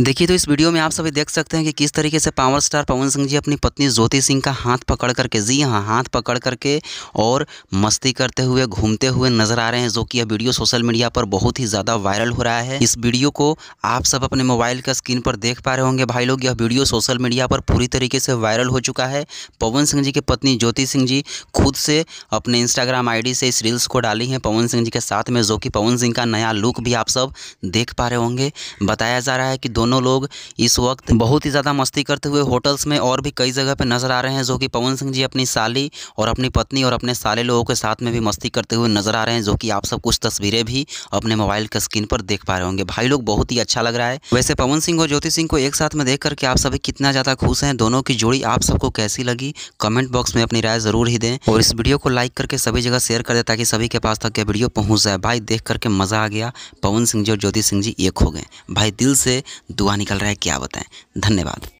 देखिए तो इस वीडियो में आप सभी देख सकते हैं कि किस तरीके से पावर स्टार पवन सिंह जी अपनी पत्नी ज्योति सिंह का हाथ पकड़ करके जी हाँ हाथ पकड़ करके और मस्ती करते हुए घूमते हुए नजर आ रहे हैं जो कि यह वीडियो सोशल मीडिया पर बहुत ही ज़्यादा वायरल हो रहा है इस वीडियो को आप सब अपने मोबाइल का स्क्रीन पर देख पा रहे होंगे भाई लोग यह वीडियो सोशल मीडिया पर पूरी तरीके से वायरल हो चुका है पवन सिंह जी की पत्नी ज्योति सिंह जी खुद से अपने इंस्टाग्राम आई से इस रील्स को डाली है पवन सिंह जी के साथ में जो कि पवन सिंह का नया लुक भी आप सब देख पा रहे होंगे बताया जा रहा है कि दोनों दोनों लोग इस वक्त बहुत ही ज़्यादा मस्ती करते हुए होटल्स में और भी कई जगह पर नजर आ रहे हैं जो कि पवन सिंह जी अपनी साली और अपनी पत्नी और अपने साले लोगों के साथ में भी मस्ती करते हुए नजर आ रहे हैं जो कि आप सब कुछ तस्वीरें भी अपने मोबाइल के स्क्रीन पर देख पा रहे होंगे भाई लोग बहुत ही अच्छा लग रहा है वैसे पवन सिंह और ज्योति सिंह को एक साथ में देख करके आप सभी कितना ज़्यादा खुश हैं दोनों की जोड़ी आप सबको कैसी लगी कमेंट बॉक्स में अपनी राय ज़रूर ही दें और इस वीडियो को लाइक करके सभी जगह शेयर कर दें ताकि सभी के पास तक यह वीडियो पहुँच जाए भाई देख करके मज़ा आ गया पवन सिंह जी और ज्योति सिंह जी एक हो गए भाई दिल से दुआ निकल रहा है क्या बताएं धन्यवाद